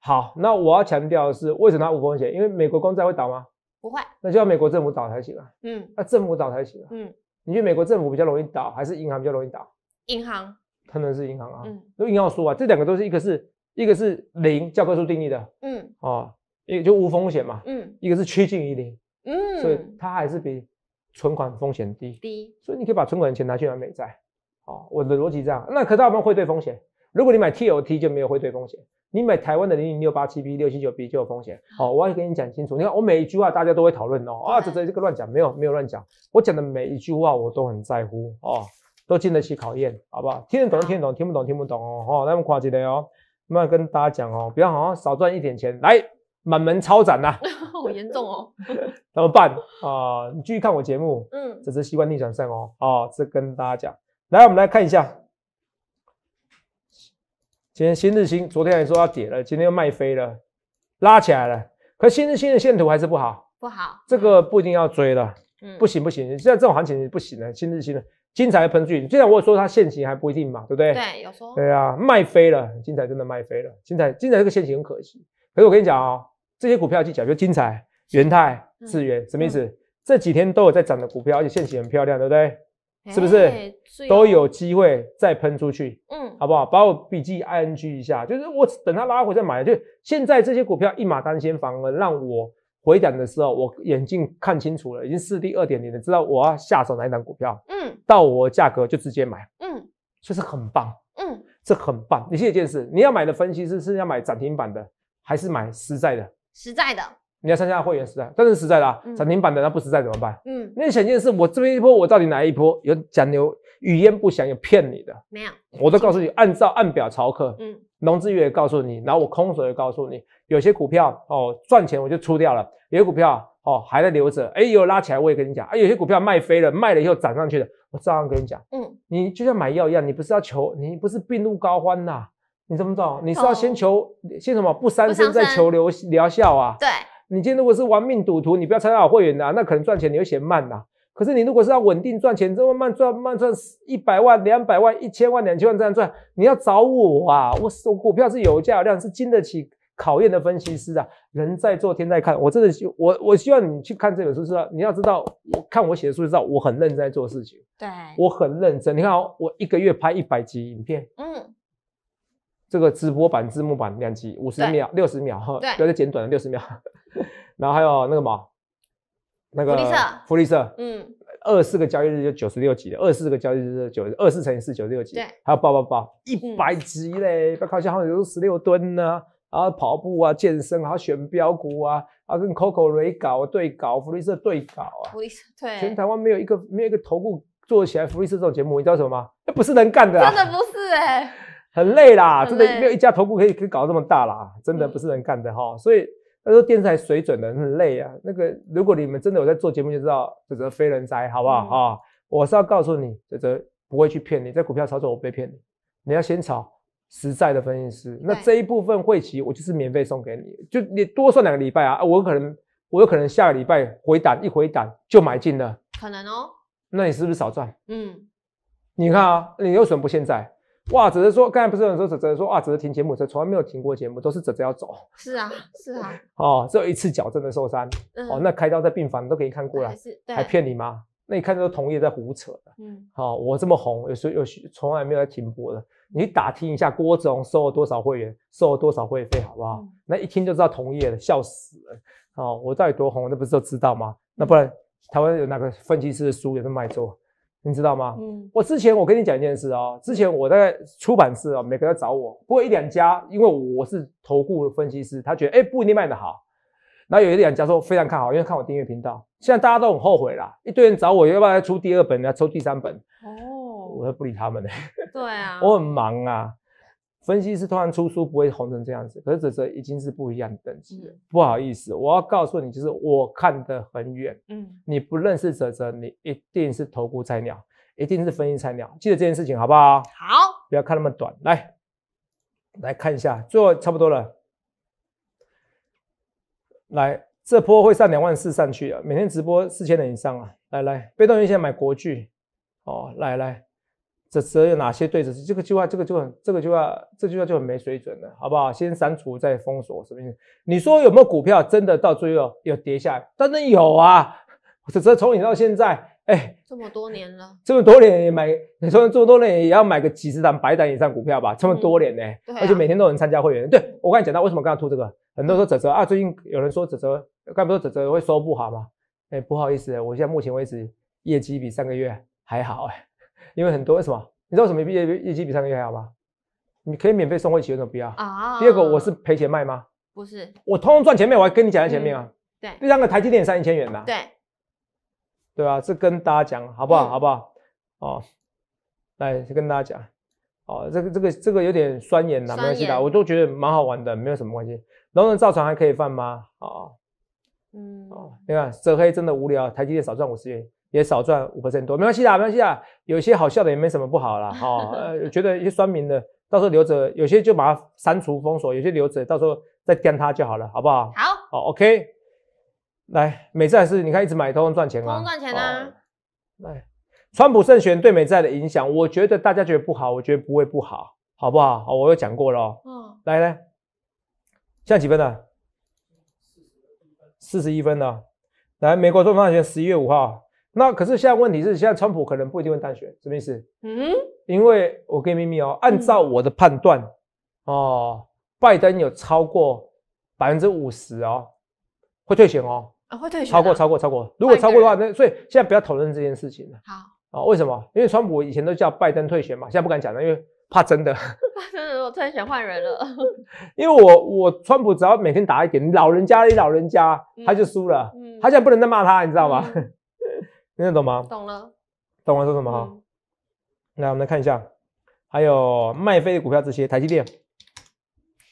好，那我要强调的是，为什么无风险？因为美国公债会倒吗？不会。那就要美国政府倒才行啊。嗯。那政府倒才行啊。嗯。你去美国政府比较容易倒，还是银行比较容易倒？银行。当然是银行啊。嗯。那银行说啊，这两个都是，一个是。一个是零，教科书定义的，嗯，啊，一就无风险嘛，嗯，一个是趋近于零，嗯，所以它还是比存款风险低，低，所以你可以把存款的钱拿去买美债，好，我的逻辑这样，那可大有会对风险，如果你买 TOT 就没有会对风险，你买台湾的零零六八七 B 六七九 B 就有风险，好，我要跟你讲清楚，你看我每一句话大家都会讨论哦，啊，这这这个乱讲，没有没有乱讲，我讲的每一句话我都很在乎哦，都经得起考验，好不好？听得懂听得懂，听不懂听不懂，哦，那我们看一哦。那跟大家讲哦，不要好少赚一点钱，来满门超展呐，*laughs* 好严重哦，*laughs* 怎么办啊？你继续看我节目，嗯，这是习惯逆转胜哦，啊，这跟大家讲，来，我们来看一下，今天新日新，昨天还说要跌了，今天又卖飞了，拉起来了，可新日新的线图还是不好，不好，这个不一定要追了，嗯，不行不行，现在这种行情不行了，新日新的。精彩喷出去，虽然我说它现形还不一定嘛，对不对？对，有说。对啊，卖飞了，精彩真的卖飞了。精彩，精彩这个现形很可惜。可是我跟你讲啊，这些股票技巧就精彩、元泰、智元，什么意思？这几天都有在涨的股票，而且现形很漂亮，对不对？是不是？都有机会再喷出去。嗯，好不好？把我笔记 i n g 一下，就是我等它拉回再买。就现在这些股票一马当先，反而让我回档的时候，我眼睛看清楚了，已经四第二点零，知道我要下手哪一档股票。嗯。到我价格就直接买，嗯，以是很棒，嗯，这很棒。你记得一件事，你要买的分析师是要买涨停板的，还是买实在的？实在的。你要参加会员实在，但是实在的啊，涨停板的那不实在怎么办？嗯，那想见件事，我这边一波，我到底哪一波有讲有语言不详有骗你的？没有，我都告诉你，按照按表朝客，嗯，龙志月告诉你，然后我空手也告诉你。有些股票哦赚钱我就出掉了，有些股票哦还在留着。哎，又拉起来，我也跟你讲啊。有些股票卖飞了，卖了以后涨上去了，我照样跟你讲。嗯，你就像买药一样，你不是要求你不是病入膏肓呐，你知不懂？你是要先求先什么不伤身，再求疗效啊。对，你今天如果是玩命赌徒，你不要参加我会员的，那可能赚钱你会嫌慢呐。可是你如果是要稳定赚钱，这么慢赚慢赚一百万两百万一千万两千万这样赚，你要找我啊！我我股票是有价量，是经得起。考验的分析师啊，人在做天在看。我真的，我我希望你去看这本书，是道你要知道，我看我写的书知道我很认真在做事情。对，我很认真。你看我一个月拍一百集影片，嗯，这个直播版、字幕版两集，五十秒、六十秒，对，要再简短了，六十秒。*laughs* 然后还有那个嘛，那个福利社，福利社，嗯，二四个交易日就九十六集，二四个交易日就九，二四乘以四九十六集，对。还有八八八一百集嘞，不要看像好像有十六吨呢。啊，跑步啊，健身啊，选标股啊，啊跟 Coco 蕊搞对搞，福利社对搞啊，福利社对，全台湾没有一个没有一个头部做起来福利社这种节目，你知道什么吗？不是人干的，真的不是哎，*laughs* 很累啦，真的没有一家头部可以可以搞这么大啦，真的不是人干的哈，所以他说电视台水准的很累啊，那个如果你们真的有在做节目就知道，这则非人哉，好不好啊？我是要告诉你，这则不会去骗你，在股票操作我被骗你，你要先炒。实在的分析师，那这一部分会期我就是免费送给你，就你多算两个礼拜啊！我可能我有可能下个礼拜回档一回档就买进了，可能哦。那你是不是少赚？嗯，你看啊，你有什么不现在？哇，只是说刚才不是有人说只是说哇，只是停节目，就从来没有停过节目，都是直接要走。是啊，是啊。*laughs* 哦，只有一次脚真的受伤，哦，那开刀在病房都给你看过了，还骗你吗？那你看这个同业在胡扯的。嗯，好，我这么红，有时有从来没有停播的。你打听一下郭子龙收了多少会员，收了多少会费，好不好？那一听就知道同业了，笑死了。哦，我到底多红，那不是都知道吗？那不然台湾有哪个分析师的书也是卖座，你知道吗？嗯，我之前我跟你讲一件事啊，之前我在出版社啊，每个人找我，不过一两家，因为我是投顾分析师，他觉得哎不一定卖得好。然后有一两家说非常看好，因为看我订阅频道，现在大家都很后悔啦，一堆人找我要不要出第二本，要出第三本。哦。我都不理他们呢。对啊，*laughs* 我很忙啊。分析师突然出书不会红成这样子，可是哲哲已经是不一样的等级了。不好意思，我要告诉你，就是我看得很远。嗯，你不认识哲哲，你一定是头顾菜鸟，一定是分析菜鸟。记得这件事情好不好？好，不要看那么短，来，来看一下，最后差不多了。来，这波会上两万四上去啊！每天直播四千人以上啊！来来，被动优先买国剧哦，来来。泽泽有哪些对子？这个计划，这个就很，这个句话，这句话就很没水准了，好不好？先删除再封锁，什么意思？你说有没有股票真的到最后要跌下来？当然有啊！泽泽从你到现在，哎，这么多年了，这么多年也买，你说这么多年也要买个几十档、百张以上股票吧？这么多年呢，而且每天都能参加会员。对我刚才讲到为什么刚刚吐这个，很多人说泽泽啊，最近有人说泽泽，刚不说泽泽会说不好吗？哎，不好意思，我现在目前为止业绩比上个月还好哎。因为很多，为什么？你知道什么业业绩比上个月还好吗？你可以免费送一起为什么不要啊？第二个，我是赔钱卖吗？不是，我通通赚钱卖，我还跟你讲在前面啊。对。第三个，台积电三一千元的。对。对啊，这跟大家讲好不好？好不好？哦，来跟大家讲，哦，这个这个这个有点酸言呐，没关系的，我都觉得蛮好玩的，没有什么关系。然人呢，造船还可以犯吗？哦，嗯，哦，你看，色黑真的无聊，台积电少赚五十元。也少赚五 percent 多，没关系的，没关系啦，有些好笑的也没什么不好了，*laughs* 哈。呃，觉得一些酸民的，到时候留着，有些就把它删除封锁，有些留着，到时候再干它就好了，好不好？好，好，OK。来，美债是，你看一直买通赚钱啊，通赚钱啊。来，川普胜选对美债的影响，我觉得大家觉得不好，我觉得不会不好，好不好？好，我有讲过了。嗯，来来，在几分了？四十一分了。来，美国东方向十一月五号。那可是现在问题是，现在川普可能不一定会当选，什么意思？嗯，因为我给秘密哦，按照我的判断，哦，拜登有超过百分之五十哦，会退选哦，啊，会退选，超过，超过，超过。如果超过的话，那所以现在不要讨论这件事情了。好啊，为什么？因为川普以前都叫拜登退选嘛，现在不敢讲了，因为怕真的，*laughs* 怕真的我退选换人了，*laughs* 因为我我川普只要每天打一点，老人家一老人家他就输了，他现在不能再骂他，你知道吗？听得懂吗？懂了，懂我说什么哈？来，我们来看一下，还有卖飞的股票这些，台积电，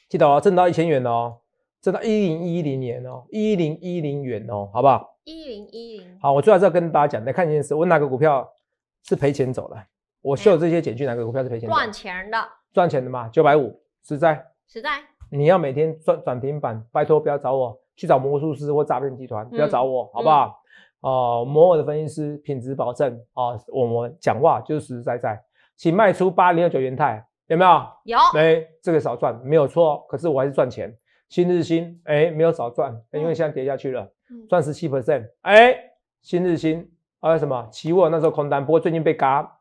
记得哦，挣到一千元哦，挣到一零一零年哦，一零一零元哦，好不好？一零一零。好，我最后要跟大家讲，来看一件事，我哪个股票是赔钱走了？我秀这些减去，哪个股票是赔钱？赚钱的，赚钱的嘛，九百五，实在，实在，你要每天赚赚停板，拜托不要找我，去找魔术师或诈骗集团，不要找我，好不好？哦，摩尔的分析师品质保证哦，我们讲话就是实实在在，请卖出八零二九元泰，有没有？有没这个少赚没有错，可是我还是赚钱。新日新哎，没有少赚，因为现在跌下去了，赚十七 percent。哎，新日新还有什么？奇货那时候空单，不过最近被嘎。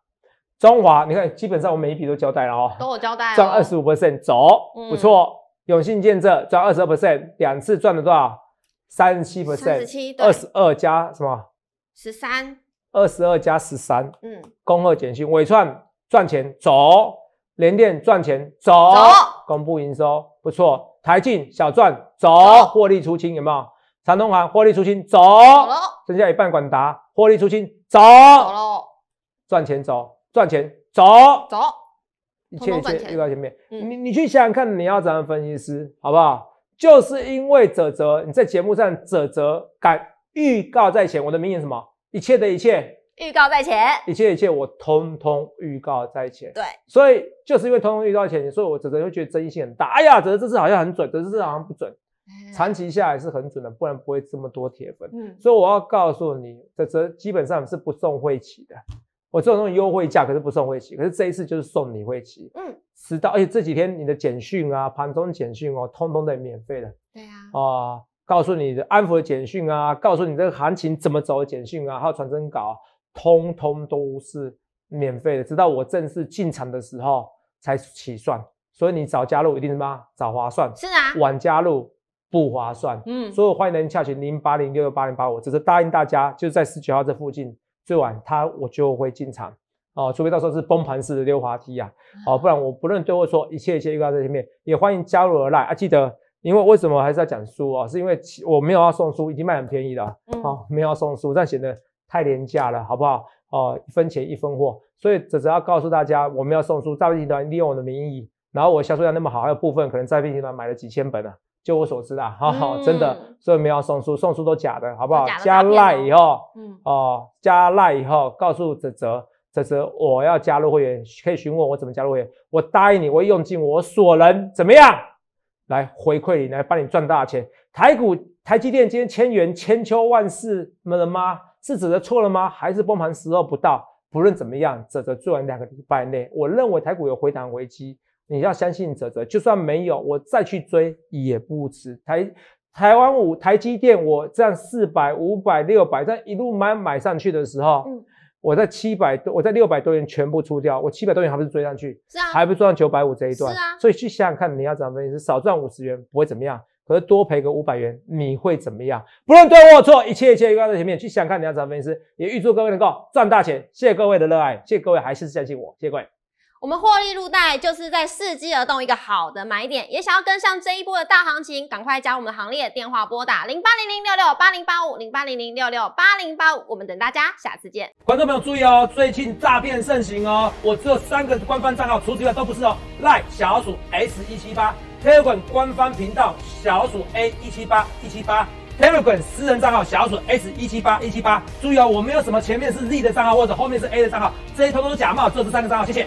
中华你看，基本上我每一笔都交代了哦，都有交代。赚二十五 percent，走不错。永信建设赚二十二 percent，两次赚了多少？三十七 percent，二十二加什么？十三。二十二加十三，嗯，恭贺减讯，伟创赚钱走，联电赚钱走，公布营收不错，台进小赚走，获利出清有没有？长通行获利出清走，剩下一半管达获利出清走，赚钱走，赚钱走，走，一切一切又到前面，你你去想想看，你要怎样分析师，好不好？就是因为泽泽，你在节目上泽泽敢预告在前，我的名言什么？一切的一切预告在前，一切一切我通通预告在前。对，所以就是因为通通预告在前，所以我泽泽会觉得争议性很大。哎呀，泽泽这次好像很准，泽泽这次好像不准，长期下来是很准的，不然不会这么多铁粉。嗯，所以我要告诉你，泽泽基本上是不送会旗的。我做那种优惠价，可是不送会旗，可是这一次就是送你会旗。嗯。迟到而且这几天你的简讯啊，盘中简讯哦，通通都免费的。对啊。啊，告诉你的安抚的简讯啊，告诉你这个行情怎么走的简讯啊，还有传真稿，通通都是免费的，直到我正式进场的时候才起算。所以你早加入一定什么早划算。是啊。晚加入不划算。嗯。所我欢迎的洽加零八零六六八零八五，只是答应大家就是在十九号这附近。最晚他我就会进场哦，除非到时候是崩盘式的溜滑梯啊，哦，不然我不论对或说一切一切预告在前面，也欢迎加入而来，啊，记得，因为为什么还是要讲书啊？是因为我没有要送书，已经卖很便宜了，哦，没有要送书，但显得太廉价了，好不好？哦，一分钱一分货，所以只只要告诉大家我们要送书，诈骗集团利用我的名义，然后我销售量那么好，还有部分可能诈骗集团买了几千本了。就我所知啊，好好真的，所以没有送书，送书都假的，好不好？加赖以后，哦，加赖以后，告诉泽泽，泽泽我要加入会员，可以询问我怎么加入会员。我答应你，我用尽我所能，怎么样？来回馈你，来帮你赚大钱。台股，台积电今天千元千秋万世了吗？是指的错了吗？还是崩盘时候不到？不论怎么样，泽泽做完两个礼拜内，我认为台股有回档危机。你要相信哲哲，就算没有我再去追也不迟。台台湾五台积电，我样四百、五百、六百，样一路买买上去的时候，嗯，我在七百多，我在六百多元全部出掉，我七百多元还不是追上去？是啊，还不是赚九百五这一段？是啊。所以去想想看你要怎么分析？少赚五十元不会怎么样，可是多赔个五百元你会怎么样？不论对或错，一切一切都在前面去想看你要怎么分之。也预祝各位能够赚大钱，谢谢各位的热爱，谢谢各位还是相信我，谢谢各位。我们获利入袋，就是在伺机而动。一个好的买点，也想要跟上这一波的大行情，赶快加我们行列。电话拨打零八零零六六八零八五零八零零六六八零八五。我们等大家，下次见。观众朋友注意哦，最近诈骗盛行哦。我只有三个官方账号，除此之外都不是哦。赖小鼠 s 一七八 telegram 官方频道小鼠 a 一七八一七八 telegram 私人账号小鼠 s 一七八一七八。注意哦，我没有什么前面是 z 的账号或者后面是 a 的账号，这些通统假冒。只有这三个账号，谢谢。